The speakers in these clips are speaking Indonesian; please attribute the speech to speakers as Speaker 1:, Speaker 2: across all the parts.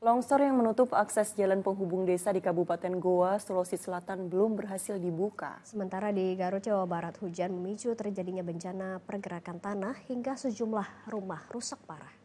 Speaker 1: Longsor yang menutup akses jalan penghubung desa di Kabupaten Goa, Sulawesi Selatan belum berhasil dibuka. Sementara di Garut, Jawa Barat, hujan memicu terjadinya bencana pergerakan tanah
Speaker 2: hingga sejumlah rumah rusak parah.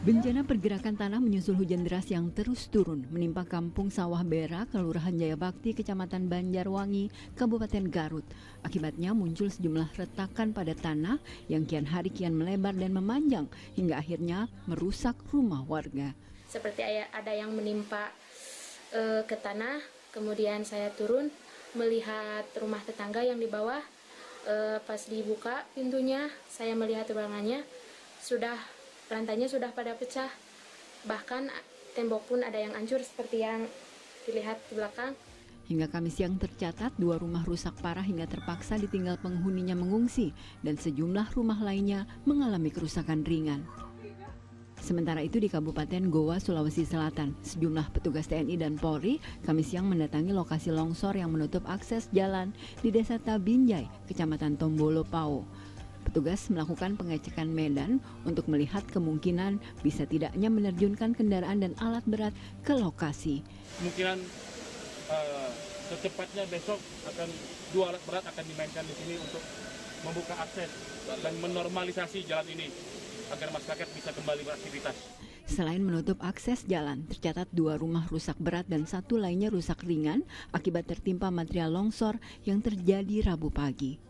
Speaker 1: Bencana pergerakan tanah menyusul hujan deras yang terus turun menimpa kampung sawah Bera, Kelurahan Jaya Bakti, Kecamatan Banjarwangi, Kabupaten Garut. Akibatnya muncul sejumlah retakan pada tanah yang kian hari kian melebar dan memanjang hingga akhirnya merusak rumah warga.
Speaker 2: Seperti ada yang menimpa e, ke tanah, kemudian saya turun melihat rumah tetangga yang di bawah. E, pas dibuka pintunya, saya melihat ruangannya sudah Rantainya sudah pada pecah. Bahkan tembok pun ada yang hancur seperti yang dilihat di belakang.
Speaker 1: Hingga Kamis siang tercatat dua rumah rusak parah hingga terpaksa ditinggal penghuninya mengungsi dan sejumlah rumah lainnya mengalami kerusakan ringan. Sementara itu di Kabupaten Goa, Sulawesi Selatan, sejumlah petugas TNI dan Polri Kamis siang mendatangi lokasi longsor yang menutup akses jalan di Desa Tabinjai, Kecamatan Tombolo, Pau petugas melakukan pengecekan medan untuk melihat kemungkinan bisa tidaknya menerjunkan kendaraan dan alat berat ke lokasi.
Speaker 3: Kemungkinan uh, secepatnya besok akan dua alat berat akan dimainkan di sini untuk membuka akses dan menormalisasi jalan ini agar masyarakat bisa kembali beraktivitas.
Speaker 1: Selain menutup akses jalan, tercatat dua rumah rusak berat dan satu lainnya rusak ringan akibat tertimpa material longsor yang terjadi Rabu pagi.